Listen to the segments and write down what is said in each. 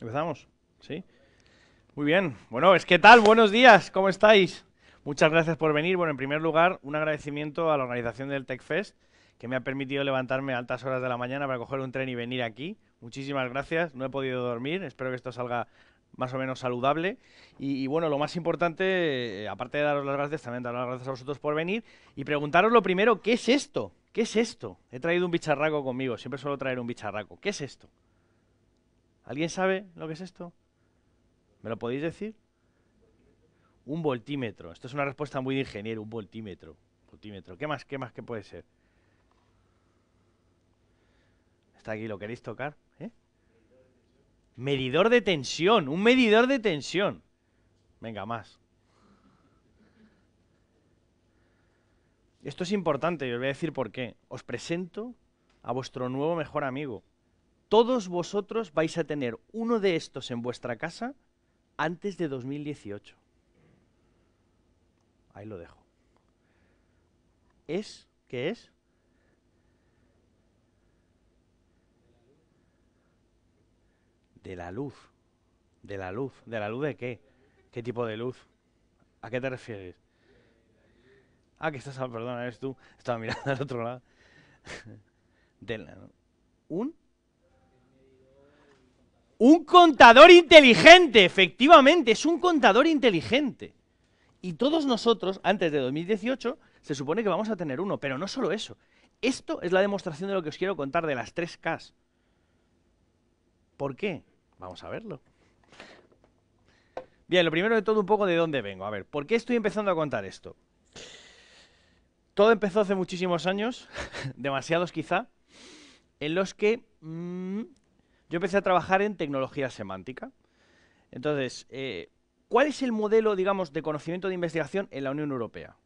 ¿Empezamos? ¿Sí? Muy bien. Bueno, es que tal, buenos días, ¿cómo estáis? Muchas gracias por venir. Bueno, en primer lugar, un agradecimiento a la organización del TechFest, que me ha permitido levantarme a altas horas de la mañana para coger un tren y venir aquí. Muchísimas gracias, no he podido dormir, espero que esto salga más o menos saludable. Y, bueno, lo más importante, eh, aparte de daros las gracias, también daros las gracias a vosotros por venir y preguntaros lo primero, ¿qué es esto? ¿Qué es esto? He traído un bicharraco conmigo, siempre suelo traer un bicharraco. ¿Qué es esto? ¿Alguien sabe lo que es esto? ¿Me lo podéis decir? Un voltímetro. Esto es una respuesta muy de ingeniero, un voltímetro. Voltímetro. ¿Qué más? ¿Qué más que puede ser? Está aquí, ¿lo queréis tocar? ¿Eh? Medidor de tensión, un medidor de tensión. Venga, más. Esto es importante y os voy a decir por qué. Os presento a vuestro nuevo mejor amigo todos vosotros vais a tener uno de estos en vuestra casa antes de 2018. Ahí lo dejo. ¿Es? ¿Qué es? De la luz. ¿De la luz? ¿De la luz de qué? ¿Qué tipo de luz? ¿A qué te refieres? Ah, que estás... Perdona, eres tú. Estaba mirando al otro lado. De ¿Un? Un contador inteligente, efectivamente, es un contador inteligente. Y todos nosotros, antes de 2018, se supone que vamos a tener uno, pero no solo eso. Esto es la demostración de lo que os quiero contar de las 3Ks. ¿Por qué? Vamos a verlo. Bien, lo primero de todo, un poco de dónde vengo. A ver, ¿por qué estoy empezando a contar esto? Todo empezó hace muchísimos años, demasiados quizá, en los que mm, yo empecé a trabajar en tecnología semántica. Entonces, eh, ¿cuál es el modelo, digamos, de conocimiento de investigación en la Unión Europea?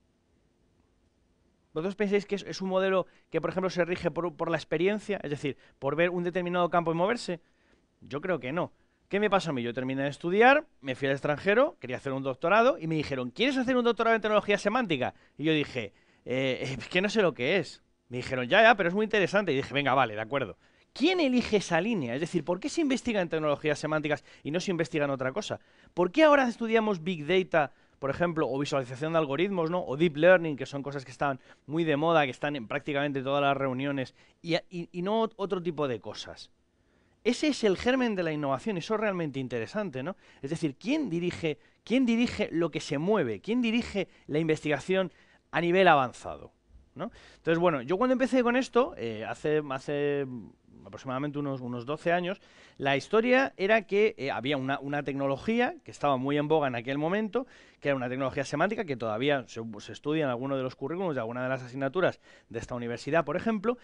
¿Vosotros pensáis que es, un modelo que, por ejemplo, se rige por, la experiencia? Es decir, por ver un determinado campo y moverse. Yo creo que no. ¿Qué me pasó a mí? Yo terminé de estudiar, me fui al extranjero, quería hacer un doctorado y me dijeron, ¿quieres hacer un doctorado en tecnología semántica? Y yo dije, eh, que no sé lo que es. Me dijeron, ya, ya, pero es muy interesante. Y dije, venga, vale, de acuerdo. ¿Quién elige esa línea? Es decir, ¿por qué se investiga en tecnologías semánticas y no se investiga en otra cosa? ¿Por qué ahora estudiamos Big Data, por ejemplo, o visualización de algoritmos, ¿no? o Deep Learning, que son cosas que están muy de moda, que están en prácticamente todas las reuniones, y, no otro tipo de cosas? Ese es el germen de la innovación, eso es realmente interesante, ¿no? Es decir, ¿quién dirige, quién dirige lo que se mueve? ¿Quién dirige la investigación a nivel avanzado? Entonces, bueno, yo cuando empecé con esto, eh, hace, hace aproximadamente unos, unos 12 años, la historia era que eh, había una, tecnología que estaba muy en boga en aquel momento, que era una tecnología semántica que todavía se, estudia en alguno de los currículums de alguna de las asignaturas de esta universidad, por ejemplo,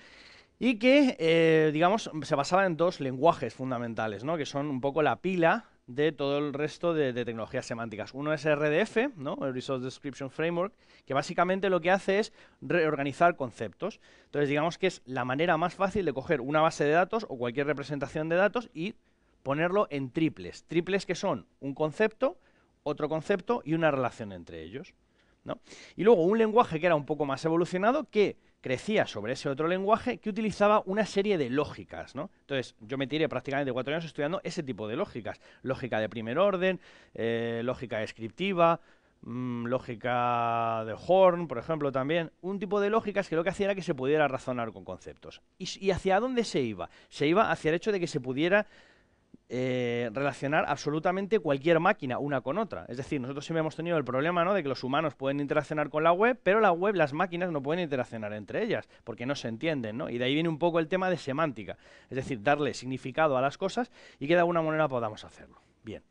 y que, eh, digamos, se basaba en dos lenguajes fundamentales, ¿no? que son un poco la pila, de todo el resto de, tecnologías semánticas. Uno es RDF, ¿no? Resource Description Framework, que básicamente lo que hace es reorganizar conceptos. Entonces, digamos que es la manera más fácil de coger una base de datos o cualquier representación de datos y ponerlo en triples. Triples que son un concepto, otro concepto y una relación entre ellos. Y luego un lenguaje que era un poco más evolucionado que crecía sobre ese otro lenguaje que utilizaba una serie de lógicas, ¿no? Entonces, yo me tiré prácticamente cuatro años estudiando ese tipo de lógicas. Lógica de primer orden, eh, lógica descriptiva, mm, lógica de Horn, por ejemplo, también. Un tipo de lógicas que lo que hacía era que se pudiera razonar con conceptos. y hacia dónde se iba? Se iba hacia el hecho de que se pudiera eh, relacionar absolutamente cualquier máquina una con otra. Es decir, nosotros siempre hemos tenido el problema ¿no? de que los humanos pueden interaccionar con la web, pero la web, las máquinas no pueden interaccionar entre ellas, porque no se entienden. ¿no? Y de ahí viene un poco el tema de semántica, es decir, darle significado a las cosas y que de alguna manera podamos hacerlo. Bien.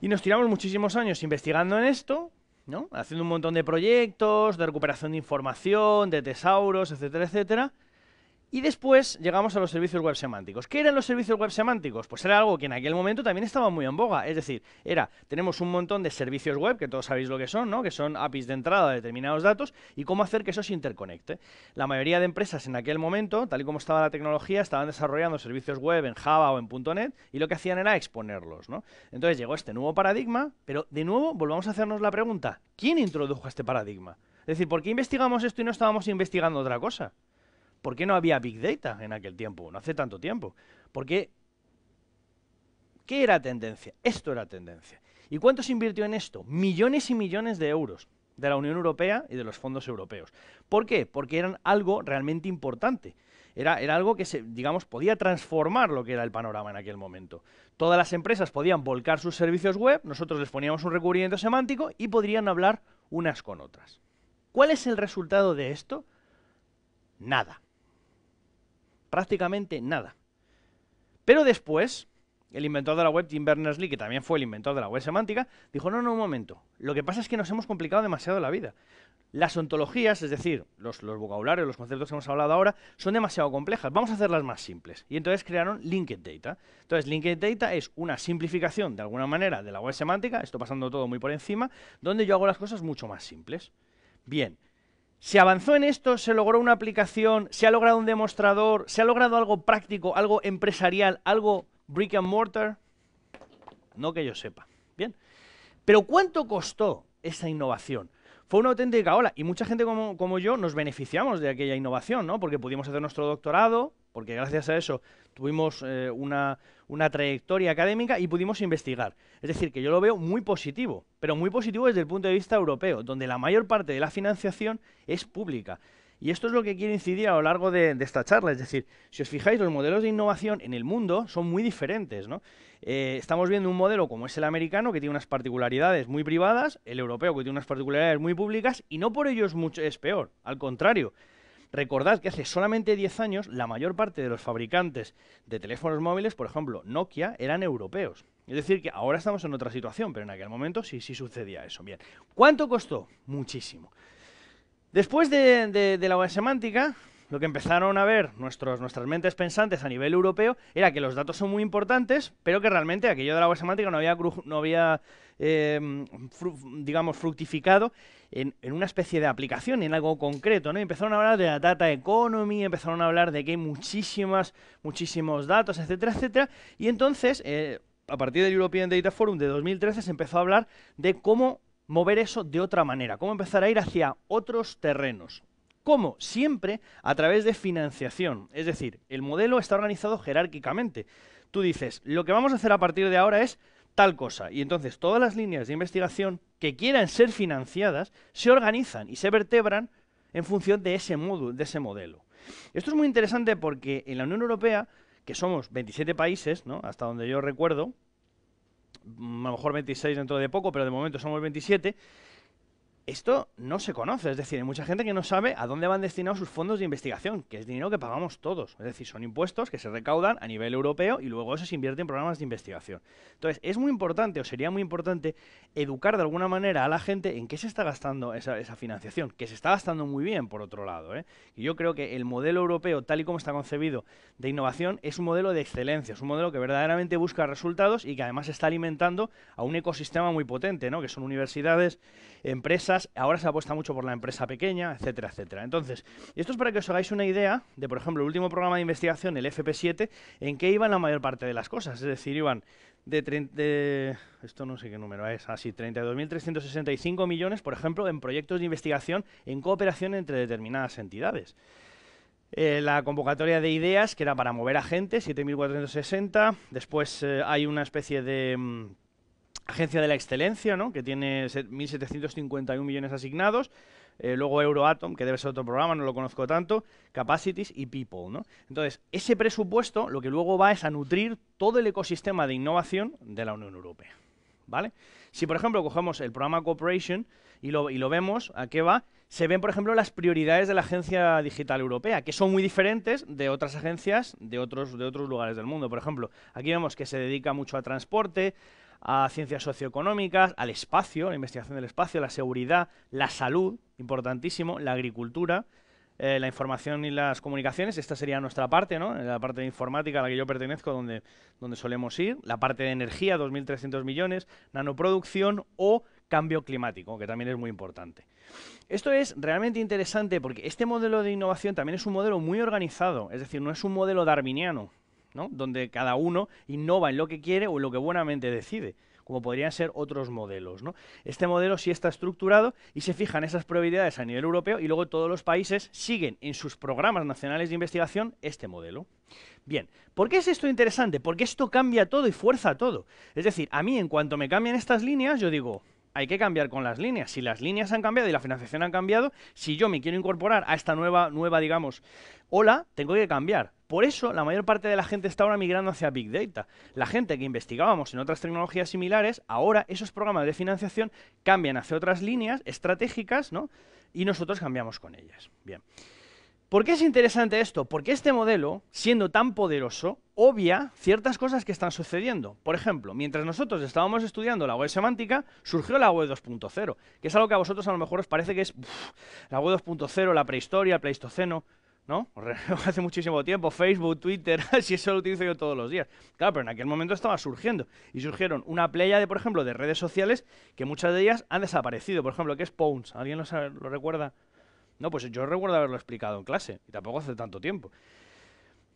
Y nos tiramos muchísimos años investigando en esto, ¿no? haciendo un montón de proyectos, de recuperación de información, de tesauros, etcétera, etcétera y después llegamos a los servicios web semánticos. ¿Qué eran los servicios web semánticos? Pues era algo que en aquel momento también estaba muy en boga. Es decir, era, tenemos un montón de servicios web, que todos sabéis lo que son, ¿no? Que son APIs de entrada de determinados datos y cómo hacer que eso se interconecte. La mayoría de empresas en aquel momento, tal y como estaba la tecnología, estaban desarrollando servicios web en Java o en .NET y lo que hacían era exponerlos, ¿no? Entonces llegó este nuevo paradigma, pero de nuevo volvamos a hacernos la pregunta, ¿quién introdujo este paradigma? Es decir, ¿por qué investigamos esto y no estábamos investigando otra cosa? ¿Por qué no había Big Data en aquel tiempo? No hace tanto tiempo. Porque, ¿qué era tendencia? Esto era tendencia. ¿Y cuánto se invirtió en esto? Millones y millones de euros de la Unión Europea y de los fondos europeos. ¿Por qué? Porque eran algo realmente importante. Era, era, algo que digamos, podía transformar lo que era el panorama en aquel momento. Todas las empresas podían volcar sus servicios web, nosotros les poníamos un recubrimiento semántico y podrían hablar unas con otras. ¿Cuál es el resultado de esto? Nada prácticamente nada. Pero después, el inventor de la web, Jim Berners-Lee, que también fue el inventor de la web semántica, dijo, no, no, un momento, lo que pasa es que nos hemos complicado demasiado la vida. Las ontologías, es decir, los, los vocabularios, los conceptos que hemos hablado ahora, son demasiado complejas, vamos a hacerlas más simples. Y entonces crearon Linked Data. Entonces, Linked Data es una simplificación, de alguna manera, de la web semántica, esto pasando todo muy por encima, donde yo hago las cosas mucho más simples. Bien, se avanzó en esto, se logró una aplicación, se ha logrado un demostrador, se ha logrado algo práctico, algo empresarial, algo brick and mortar. No que yo sepa. Bien. Pero ¿cuánto costó esa innovación? Fue una auténtica ola y mucha gente como, como yo nos beneficiamos de aquella innovación, ¿no? Porque pudimos hacer nuestro doctorado, porque gracias a eso tuvimos eh, una, trayectoria académica y pudimos investigar. Es decir, que yo lo veo muy positivo, pero muy positivo desde el punto de vista europeo, donde la mayor parte de la financiación es pública. Y esto es lo que quiero incidir a lo largo de, esta charla. Es decir, si os fijáis, los modelos de innovación en el mundo son muy diferentes. Eh, estamos viendo un modelo como es el americano, que tiene unas particularidades muy privadas, el europeo, que tiene unas particularidades muy públicas, y no por ello mucho, es peor. Al contrario, Recordad que hace solamente 10 años la mayor parte de los fabricantes de teléfonos móviles, por ejemplo Nokia, eran europeos. Es decir, que ahora estamos en otra situación, pero en aquel momento sí, sí sucedía eso. Bien, ¿cuánto costó? Muchísimo. Después de, la web semántica, lo que empezaron a ver nuestros, nuestras mentes pensantes a nivel europeo era que los datos son muy importantes, pero que realmente aquello de la web semántica no había, no había Em, digamos, fructificado en, una especie de aplicación, en algo concreto, ¿no? Empezaron a hablar de la data economy, empezaron a hablar de que hay muchísimas, muchísimos datos, etcétera, etcétera, y entonces... Eh, a partir del European Data Forum de 2013 se empezó a hablar de cómo mover eso de otra manera, cómo empezar a ir hacia otros terrenos. ¿Cómo? Siempre a través de financiación. Es decir, el modelo está organizado jerárquicamente. Tú dices, lo que vamos a hacer a partir de ahora es tal cosa. Y entonces todas las líneas de investigación que quieran ser financiadas se organizan y se vertebran en función de ese módulo, de ese modelo. Esto es muy interesante porque en la Unión Europea, que somos 27 países, ¿no? hasta donde yo recuerdo, mm, a lo mejor 26 dentro de poco, pero de momento somos 27, esto no se conoce, es decir, hay mucha gente que no sabe a dónde van destinados sus fondos de investigación, que es dinero que pagamos todos, es decir, son impuestos que se recaudan a nivel europeo y luego eso se invierte en programas de investigación. Entonces, es muy importante o sería muy importante educar de alguna manera a la gente en qué se está gastando esa, financiación, que se está gastando muy bien, por otro lado. ¿eh? Y yo creo que el modelo europeo, tal y como está concebido, de innovación, es un modelo de excelencia, es un modelo que verdaderamente busca resultados y que además está alimentando a un ecosistema muy potente, ¿no? que son universidades, empresas, ahora se apuesta mucho por la empresa pequeña, etcétera, etcétera. Entonces, esto es para que os hagáis una idea de, por ejemplo, el último programa de investigación, el FP7, en qué iban la mayor parte de las cosas. Es decir, iban de, esto no sé qué número es, así, ah, 32.365 millones, por ejemplo, en proyectos de investigación en cooperación entre determinadas entidades. Eh, la convocatoria de ideas, que era para mover a gente, 7.460. Después eh, hay una especie de... Mm, Agencia de la Excelencia, ¿no? que tiene 1.751 millones asignados. Eh, luego Euroatom, que debe ser otro programa, no lo conozco tanto, Capacities y People. ¿no? Entonces, ese presupuesto lo que luego va es a nutrir todo el ecosistema de innovación de la Unión Europea. ¿vale? Si, por ejemplo, cogemos el programa Cooperation y lo, vemos, ¿a qué va? Se ven, por ejemplo, las prioridades de la Agencia Digital Europea, que son muy diferentes de otras agencias de otros, de otros lugares del mundo. Por ejemplo, aquí vemos que se dedica mucho a transporte, a ciencias socioeconómicas, al espacio, la investigación del espacio, la seguridad, la salud, importantísimo, la agricultura, eh, la información y las comunicaciones. Esta sería nuestra parte, ¿no? La parte de informática a la que yo pertenezco, donde, donde solemos ir. La parte de energía, 2.300 millones, nanoproducción o cambio climático, que también es muy importante. Esto es realmente interesante porque este modelo de innovación también es un modelo muy organizado, es decir, no es un modelo darwiniano, donde cada uno innova en lo que quiere o en lo que buenamente decide como podrían ser otros modelos. Este modelo sí está estructurado y se fijan esas prioridades a nivel europeo y luego todos los países siguen en sus programas nacionales de investigación este modelo. Bien, ¿por qué es esto interesante? Porque esto cambia todo y fuerza todo. Es decir, a mí en cuanto me cambian estas líneas, yo digo, hay que cambiar con las líneas. Si las líneas han cambiado y la financiación han cambiado, si yo me quiero incorporar a esta nueva, nueva digamos, ola, tengo que cambiar. Por eso la mayor parte de la gente está ahora migrando hacia Big Data. La gente que investigábamos en otras tecnologías similares, ahora esos programas de financiación cambian hacia otras líneas estratégicas, Y nosotros cambiamos con ellas. Bien. ¿Por qué es interesante esto? Porque este modelo, siendo tan poderoso, obvia ciertas cosas que están sucediendo. Por ejemplo, mientras nosotros estábamos estudiando la web semántica, surgió la web 2.0, que es algo que a vosotros a lo mejor os parece que es la web 2.0, la prehistoria, el pleistoceno, ¿no? Hace muchísimo tiempo, Facebook, Twitter, si eso lo utilizo yo todos los días. Claro, pero en aquel momento estaba surgiendo y surgieron una playa de, por ejemplo, de redes sociales que muchas de ellas han desaparecido. Por ejemplo, que es Pons? ¿Alguien lo recuerda? No, pues yo recuerdo haberlo explicado en clase, y tampoco hace tanto tiempo.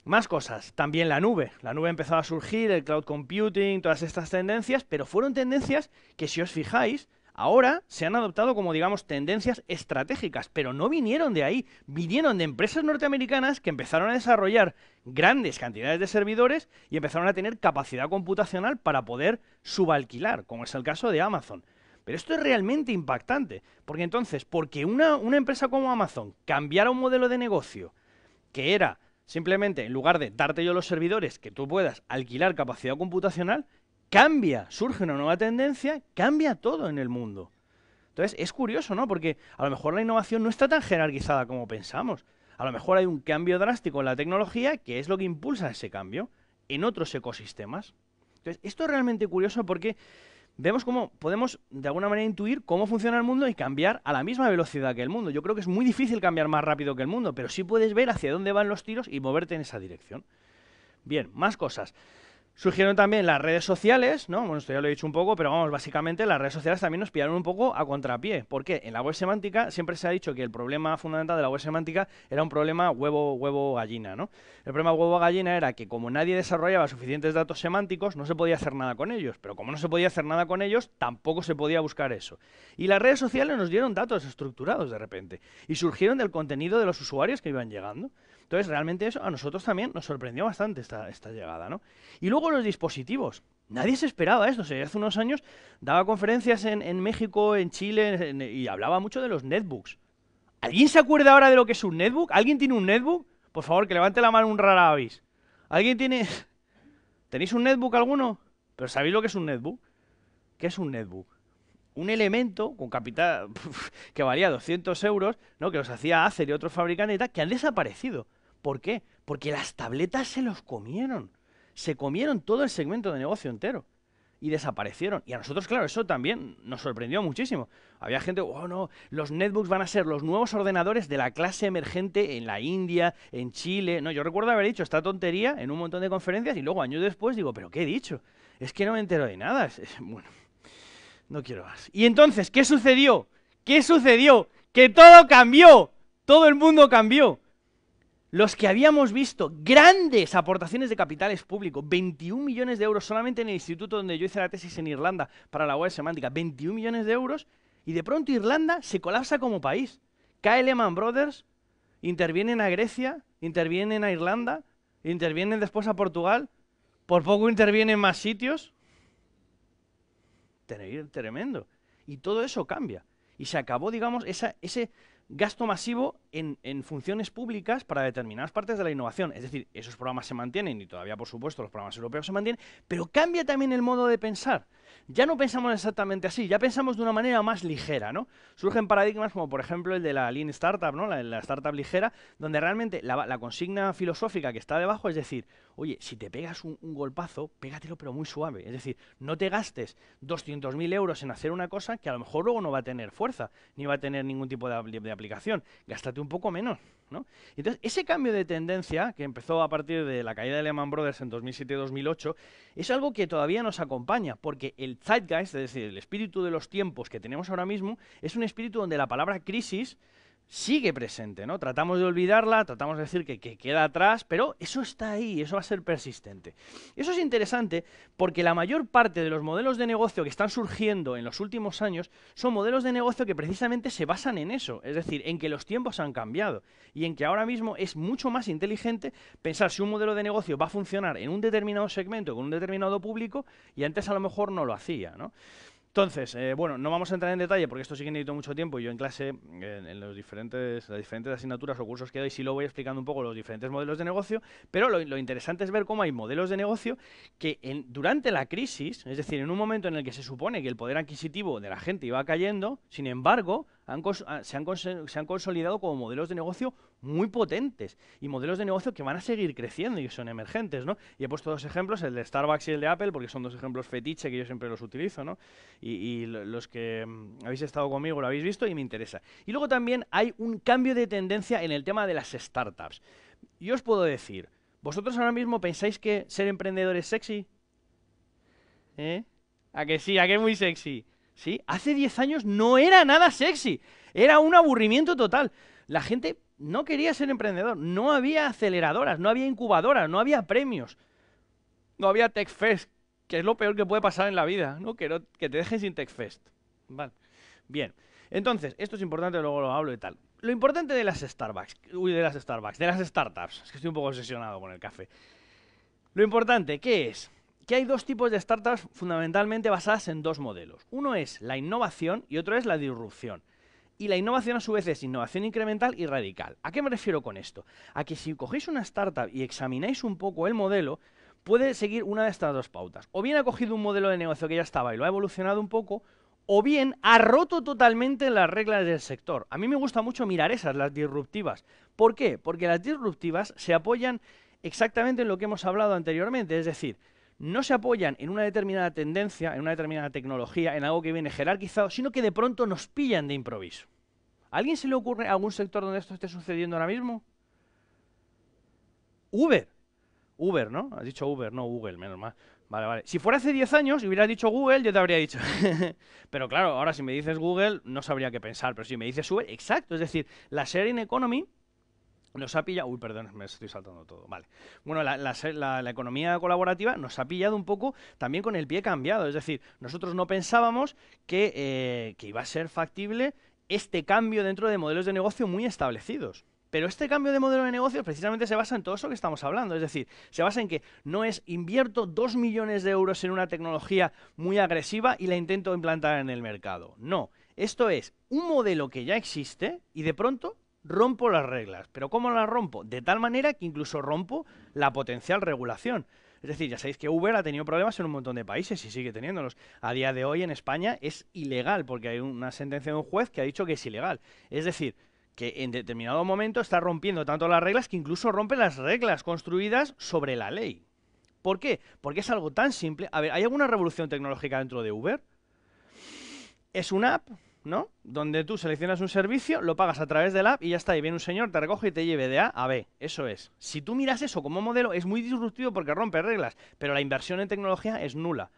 Más cosas, también la nube. La nube empezó a surgir, el cloud computing, todas estas tendencias, pero fueron tendencias que si os fijáis, ahora se han adoptado como, digamos, tendencias estratégicas, pero no vinieron de ahí, vinieron de empresas norteamericanas que empezaron a desarrollar grandes cantidades de servidores y empezaron a tener capacidad computacional para poder subalquilar, como es el caso de Amazon. Pero esto es realmente impactante, porque entonces, porque una, una empresa como Amazon cambiara un modelo de negocio que era simplemente, en lugar de darte yo los servidores, que tú puedas alquilar capacidad computacional, cambia, surge una nueva tendencia, cambia todo en el mundo. Entonces, es curioso, ¿no? Porque a lo mejor la innovación no está tan jerarquizada como pensamos. A lo mejor hay un cambio drástico en la tecnología que es lo que impulsa ese cambio en otros ecosistemas. Entonces, esto es realmente curioso porque vemos cómo podemos de alguna manera intuir cómo funciona el mundo y cambiar a la misma velocidad que el mundo. Yo creo que es muy difícil cambiar más rápido que el mundo, pero sí puedes ver hacia dónde van los tiros y moverte en esa dirección. Bien, más cosas. Surgieron también las redes sociales, ¿no? Bueno, esto ya lo he dicho un poco, pero vamos, básicamente las redes sociales también nos pillaron un poco a contrapié. Porque en la web semántica siempre se ha dicho que el problema fundamental de la web semántica era un problema huevo-huevo-gallina, ¿no? El problema huevo-gallina era que como nadie desarrollaba suficientes datos semánticos, no se podía hacer nada con ellos. Pero como no se podía hacer nada con ellos, tampoco se podía buscar eso. Y las redes sociales nos dieron datos estructurados de repente. Y surgieron del contenido de los usuarios que iban llegando. Entonces, realmente eso a nosotros también nos sorprendió bastante esta, llegada, ¿no? Y luego los dispositivos. Nadie se esperaba esto. hace unos años daba conferencias en, México, en Chile, y hablaba mucho de los netbooks. ¿Alguien se acuerda ahora de lo que es un netbook? ¿Alguien tiene un netbook? Por favor, que levante la mano un rara avis. ¿Alguien tiene...? ¿Tenéis un netbook alguno? ¿Pero sabéis lo que es un netbook? ¿Qué es un netbook? Un elemento con capital que valía 200 euros, ¿no? que los hacía Acer y otros fabricantes y tal, que han desaparecido. ¿Por qué? Porque las tabletas se los comieron. Se comieron todo el segmento de negocio entero. Y desaparecieron. Y a nosotros, claro, eso también nos sorprendió muchísimo. Había gente, oh no, los netbooks van a ser los nuevos ordenadores de la clase emergente en la India, en Chile. No, yo recuerdo haber dicho esta tontería en un montón de conferencias y luego años después digo, pero ¿qué he dicho? Es que no me entero de nada. bueno, no quiero más. Y entonces, ¿qué sucedió? ¿Qué sucedió? Que todo cambió. Todo el mundo cambió los que habíamos visto grandes aportaciones de capitales públicos, 21 millones de euros solamente en el instituto donde yo hice la tesis en Irlanda para la web semántica, 21 millones de euros, y de pronto Irlanda se colapsa como país. Cae Lehman Brothers, intervienen a Grecia, intervienen a Irlanda, intervienen después a Portugal, por poco intervienen más sitios. Tremendo. Y todo eso cambia. Y se acabó, digamos, ese, gasto masivo en, funciones públicas para determinadas partes de la innovación. Es decir, esos programas se mantienen y todavía, por supuesto, los programas europeos se mantienen, pero cambia también el modo de pensar ya no pensamos exactamente así, ya pensamos de una manera más ligera, ¿no? Surgen paradigmas como por ejemplo el de la Lean Startup, ¿no? La, la startup ligera, donde realmente la, consigna filosófica que está debajo es decir, oye, si te pegas un, golpazo, pégatelo pero muy suave. Es decir, no te gastes 200.000 euros en hacer una cosa que a lo mejor luego no va a tener fuerza, ni va a tener ningún tipo de aplicación. Gástate un poco menos. Entonces, ese cambio de tendencia, que empezó a partir de la caída de Lehman Brothers en 2007-2008, es algo que todavía nos acompaña, porque el zeitgeist, es decir, el espíritu de los tiempos que tenemos ahora mismo, es un espíritu donde la palabra crisis sigue presente, ¿no? Tratamos de olvidarla, tratamos de decir que, queda atrás, pero eso está ahí, eso va a ser persistente. Eso es interesante porque la mayor parte de los modelos de negocio que están surgiendo en los últimos años son modelos de negocio que precisamente se basan en eso, es decir, en que los tiempos han cambiado y en que ahora mismo es mucho más inteligente pensar si un modelo de negocio va a funcionar en un determinado segmento con un determinado público y antes a lo mejor no lo hacía, ¿no? Entonces, eh, bueno, no vamos a entrar en detalle porque esto sí que necesito mucho tiempo y yo en clase, en, los diferentes, las diferentes asignaturas o cursos que doy, sí lo voy explicando un poco los diferentes modelos de negocio, pero lo, interesante es ver cómo hay modelos de negocio que durante la crisis, es decir, en un momento en el que se supone que el poder adquisitivo de la gente iba cayendo, sin embargo, ah, se han consolidado como modelos de negocio muy potentes y modelos de negocio que van a seguir creciendo y que son emergentes, ¿no? Y he puesto dos ejemplos, el de Starbucks y el de Apple, porque son dos ejemplos fetiche que yo siempre los utilizo, ¿no? Y, los que mm, habéis estado conmigo lo habéis visto y me interesa. Y luego también hay un cambio de tendencia en el tema de las startups. Yo os puedo decir, ¿vosotros ahora mismo pensáis que ser emprendedor es sexy? ¿Eh? ¿A que sí? ¿A que es muy sexy? ¿Sí? Hace 10 años no era nada sexy. Era un aburrimiento total. La gente no quería ser emprendedor, no había aceleradoras, no había incubadoras, no había premios, no había TechFest, que es lo peor que puede pasar en la vida, ¿no? Que, que te dejen sin TechFest. Vale. Bien. Entonces, esto es importante, luego lo hablo y tal. Lo importante de las Starbucks, uy, de las Starbucks, de las startups, es que estoy un poco obsesionado con el café. Lo importante, ¿qué es? Que hay dos tipos de startups fundamentalmente basadas en dos modelos. Uno es la innovación y otro es la disrupción. Y la innovación a su vez es innovación incremental y radical. ¿A qué me refiero con esto? A que si cogéis una startup y examináis un poco el modelo, puede seguir una de estas dos pautas. O bien ha cogido un modelo de negocio que ya estaba y lo ha evolucionado un poco, o bien ha roto totalmente las reglas del sector. A mí me gusta mucho mirar esas, las disruptivas. ¿Por qué? Porque las disruptivas se apoyan exactamente en lo que hemos hablado anteriormente, es decir, no se apoyan en una determinada tendencia, en una determinada tecnología, en algo que viene jerarquizado, sino que de pronto nos pillan de improviso. ¿A alguien se le ocurre a algún sector donde esto esté sucediendo ahora mismo? Uber. Uber, ¿no? Has dicho Uber, no Google, menos mal. Vale, vale. Si fuera hace 10 años y hubieras dicho Google, yo te habría dicho. pero claro, ahora si me dices Google, no sabría qué pensar. Pero si me dices Uber, exacto. Es decir, la sharing economy nos ha pillado. Uy, perdón, me estoy saltando todo. Vale. Bueno, la, economía colaborativa nos ha pillado un poco también con el pie cambiado. Es decir, nosotros no pensábamos eh, que, iba a ser factible este cambio dentro de modelos de negocio muy establecidos. Pero este cambio de modelo de negocio precisamente se basa en todo eso que estamos hablando. Es decir, se basa en que no es invierto dos millones de euros en una tecnología muy agresiva y la intento implantar en el mercado. No, esto es un modelo que ya existe y de pronto rompo las reglas. ¿Pero cómo las rompo? De tal manera que incluso rompo la potencial regulación. Es decir, ya sabéis que Uber ha tenido problemas en un montón de países y sigue teniéndolos. A día de hoy en España es ilegal porque hay una sentencia de un juez que ha dicho que es ilegal. Es decir, que en determinado momento está rompiendo tanto las reglas que incluso rompe las reglas construidas sobre la ley. ¿Por qué? Porque es algo tan simple. A ver, ¿hay alguna revolución tecnológica dentro de Uber? Es una app ¿no? Donde tú seleccionas un servicio, lo pagas a través del app y ya está. Y viene un señor, te recoge y te lleve de A a B. Eso es. Si tú miras eso como modelo, es muy disruptivo porque rompe reglas, pero la inversión en tecnología es nula.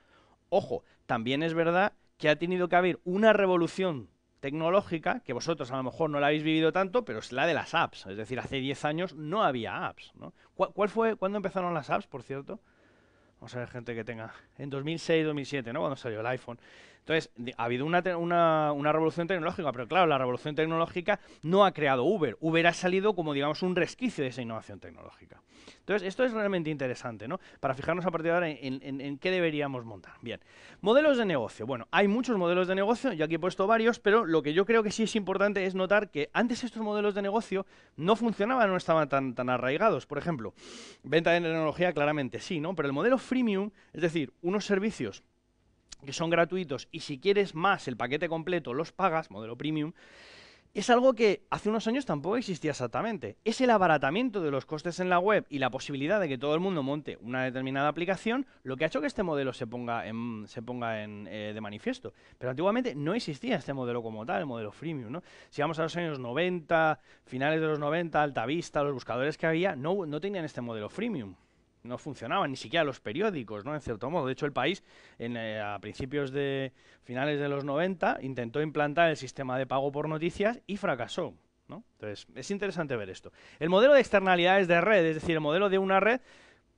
Ojo, también es verdad que ha tenido que haber una revolución tecnológica, que vosotros a lo mejor no la habéis vivido tanto, pero es la de las apps. Es decir, hace 10 años no había apps. ¿Cuál, fue, cuándo empezaron las apps, por cierto? Vamos a ver gente que tenga. En 2006, 2007, ¿no? Cuando salió el iPhone. Entonces, ha habido una, revolución tecnológica, pero claro, la revolución tecnológica no ha creado Uber. Uber ha salido como, digamos, un resquicio de esa innovación tecnológica. Entonces, esto es realmente interesante, ¿no? Para fijarnos a partir de ahora en, qué deberíamos montar. Bien, modelos de negocio. Bueno, hay muchos modelos de negocio, yo aquí he puesto varios, pero lo que yo creo que sí es importante es notar que antes estos modelos de negocio no funcionaban, no estaban tan, tan arraigados. Por ejemplo, venta de tecnología claramente sí, ¿no? Pero el modelo freemium, es decir, unos servicios que son gratuitos y si quieres más el paquete completo los pagas, modelo premium, es algo que hace unos años tampoco existía exactamente. Es el abaratamiento de los costes en la web y la posibilidad de que todo el mundo monte una determinada aplicación lo que ha hecho que este modelo se ponga, se ponga eh, de manifiesto. Pero antiguamente no existía este modelo como tal, el modelo freemium. ¿no? Si vamos a los años 90, finales de los 90, Altavista, los buscadores que había, no, no tenían este modelo freemium no funcionaban ni siquiera los periódicos, ¿no? En cierto modo. De hecho, el país, eh, a principios de finales de los 90, intentó implantar el sistema de pago por noticias y fracasó. ¿no? Entonces, es interesante ver esto. El modelo de externalidades de red, es decir, el modelo de una red,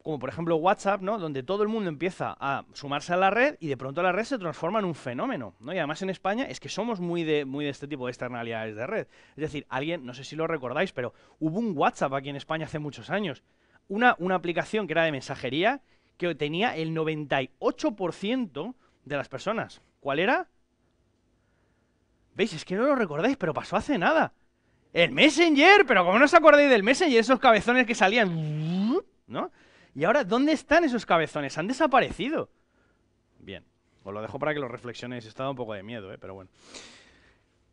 como por ejemplo WhatsApp, ¿no? Donde todo el mundo empieza a sumarse a la red y de pronto la red se transforma en un fenómeno, ¿no? Y además en España es que somos muy de, muy de este tipo de externalidades de red. Es decir, alguien, no sé si lo recordáis, pero hubo un WhatsApp aquí en España hace muchos años una, aplicación que era de mensajería que tenía el 98% de las personas. ¿Cuál era? ¿Veis? Es que no lo recordáis, pero pasó hace nada. ¡El Messenger! Pero como no os acordáis del Messenger, esos cabezones que salían... ¿No? Y ahora, ¿dónde están esos cabezones? Han desaparecido. Bien. Os lo dejo para que lo reflexionéis. estado un poco de miedo, ¿eh? pero bueno.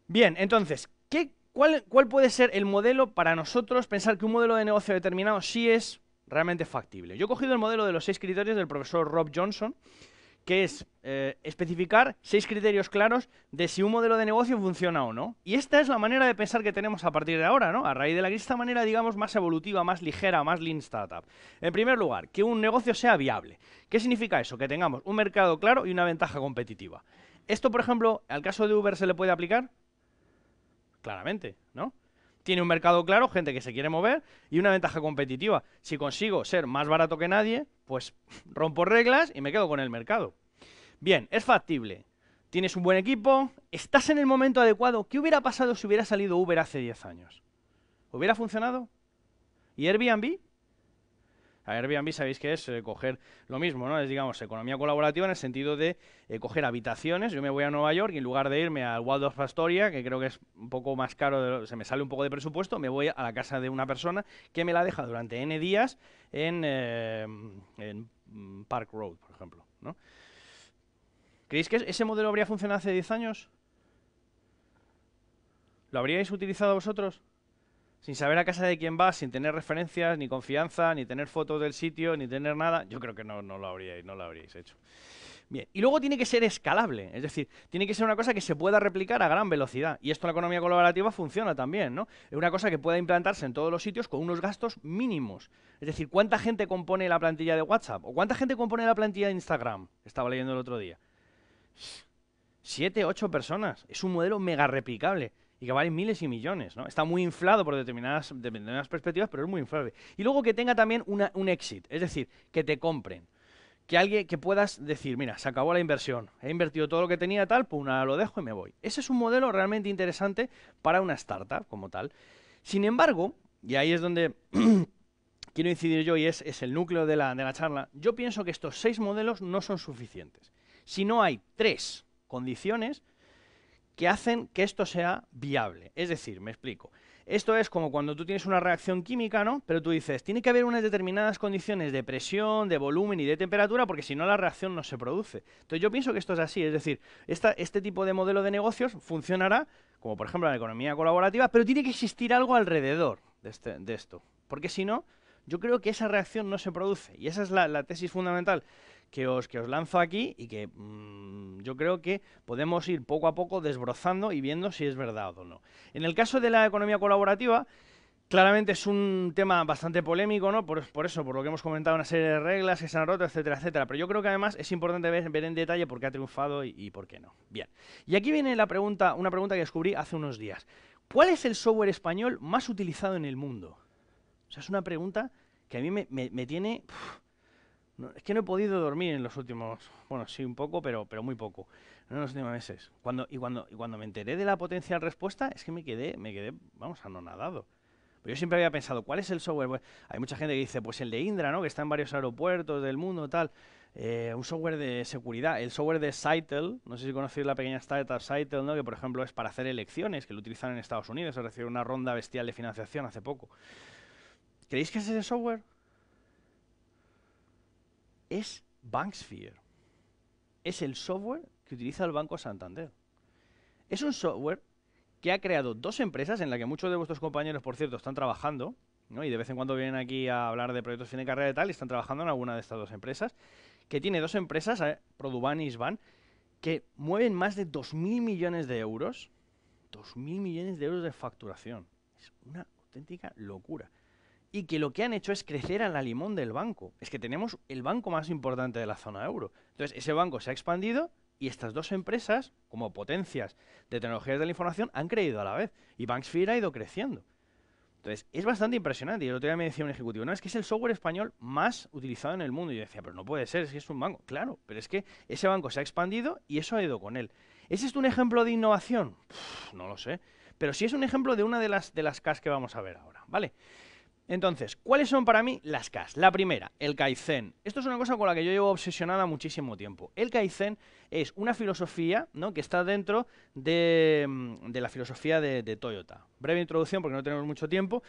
Bien, entonces, ¿qué, ¿Cuál, puede ser el modelo para nosotros pensar que un modelo de negocio determinado sí es realmente factible? Yo he cogido el modelo de los seis criterios del profesor Rob Johnson, que es eh, especificar seis criterios claros de si un modelo de negocio funciona o no. Y esta es la manera de pensar que tenemos a partir de ahora, ¿no? A raíz de la, esta manera, digamos, más evolutiva, más ligera, más lean startup. En primer lugar, que un negocio sea viable. ¿Qué significa eso? Que tengamos un mercado claro y una ventaja competitiva. Esto, por ejemplo, al caso de Uber se le puede aplicar claramente, ¿no? Tiene un mercado claro, gente que se quiere mover y una ventaja competitiva. Si consigo ser más barato que nadie, pues rompo reglas y me quedo con el mercado. Bien, es factible. Tienes un buen equipo, estás en el momento adecuado. ¿Qué hubiera pasado si hubiera salido Uber hace 10 años? ¿Hubiera funcionado? ¿Y Airbnb? Airbnb sabéis que es eh, coger lo mismo, ¿no? Es, digamos, economía colaborativa en el sentido de eh, coger habitaciones. Yo me voy a Nueva York y en lugar de irme al Waldorf Astoria, que creo que es un poco más caro, se me sale un poco de presupuesto, me voy a la casa de una persona que me la deja durante N días en, eh, mm, Park Road, por ejemplo, ¿Creéis que ese modelo habría funcionado hace 10 años? ¿Lo habríais utilizado vosotros? sin saber a casa de quién va, sin tener referencias, ni confianza, ni tener fotos del sitio, ni tener nada, yo creo que no, no lo habríais, no lo habríais hecho. Bien, y luego tiene que ser escalable, es decir, tiene que ser una cosa que se pueda replicar a gran velocidad. Y esto en la economía colaborativa funciona también, ¿no? Es una cosa que pueda implantarse en todos los sitios con unos gastos mínimos. Es decir, ¿cuánta gente compone la plantilla de WhatsApp? ¿O cuánta gente compone la plantilla de Instagram? Estaba leyendo el otro día. Siete, ocho personas. Es un modelo mega replicable y que valen miles y millones. ¿no? Está muy inflado por determinadas, perspectivas, pero es muy inflable. Y luego que tenga también un exit, es decir, que te compren. Que alguien que puedas decir, mira, se acabó la inversión, he invertido todo lo que tenía, tal, pues nada, lo dejo y me voy. Ese es un modelo realmente interesante para una startup como tal. Sin embargo, y ahí es donde quiero incidir yo y es, el núcleo de la, de la charla, yo pienso que estos seis modelos no son suficientes. Si no hay tres condiciones, que hacen que esto sea viable. Es decir, me explico. Esto es como cuando tú tienes una reacción química, ¿no? Pero tú dices, tiene que haber unas determinadas condiciones de presión, de volumen y de temperatura, porque si no la reacción no se produce. Entonces yo pienso que esto es así, es decir, este tipo de modelo de negocios funcionará, como por ejemplo la economía colaborativa, pero tiene que existir algo alrededor de, este, de esto, porque si no, yo creo que esa reacción no se produce. Y esa es la tesis fundamental que os, que os lanzo aquí y que mm, yo creo que podemos ir poco a poco desbrozando y viendo si es verdad o no. En el caso de la economía colaborativa, Claramente es un tema bastante polémico, ¿no? Por, eso, por lo que hemos comentado, una serie de reglas que se han roto, etcétera, etcétera. Pero yo creo que además es importante ver, en detalle por qué ha triunfado y, por qué no. Bien. Y aquí viene la pregunta, una pregunta que descubrí hace unos días. ¿Cuál es el software español más utilizado en el mundo? O sea, es una pregunta que a mí me, tiene es que no he podido dormir en los últimos, bueno, sí un poco, pero, pero muy poco, en los últimos meses. Cuando, y, cuando, y cuando me enteré de la potencial respuesta, es que me quedé, me quedé, vamos, anonadado. Pero yo siempre había pensado, ¿cuál es el software? Pues, hay mucha gente que dice, pues el de Indra, ¿no? Que está en varios aeropuertos del mundo, tal. Eh, un software de seguridad, el software de Cytel, no sé si conocéis la pequeña startup Cytel, ¿no? que por ejemplo es para hacer elecciones, que lo utilizan en Estados Unidos, ha recibido una ronda bestial de financiación hace poco. ¿Creéis que es ese software? es Banksphere. Es el software que utiliza el Banco Santander. Es un software que ha creado dos empresas en las que muchos de vuestros compañeros, por cierto, están trabajando, ¿no? y de vez en cuando vienen aquí a hablar de proyectos fin de carrera y tal, y están trabajando en alguna de estas dos empresas, que tiene dos empresas, eh, Produban y Isban, que mueven más de 2.000 millones de euros, 2.000 millones de euros de facturación. Es una auténtica locura y que lo que han hecho es crecer la limón del banco. Es que tenemos el banco más importante de la zona euro. Entonces, ese banco se ha expandido y estas dos empresas, como potencias de tecnologías de la información, han crecido a la vez. Y Banksphere ha ido creciendo. Entonces, es bastante impresionante. Y el otro día me decía un ejecutivo, no, es que es el software español más utilizado en el mundo. Y yo decía, pero no puede ser, es que es un banco. Claro, pero es que ese banco se ha expandido y eso ha ido con él. ¿Es esto un ejemplo de innovación? no lo sé. Pero sí es un ejemplo de una de las, de las CAS que vamos a ver ahora, ¿vale? Entonces, ¿cuáles son para mí las CAS? La primera, el Kaizen. Esto es una cosa con la que yo llevo obsesionada muchísimo tiempo. El Kaizen es una filosofía ¿no? que está dentro de, mm, la filosofía de, Toyota. Breve introducción porque no tenemos mucho tiempo.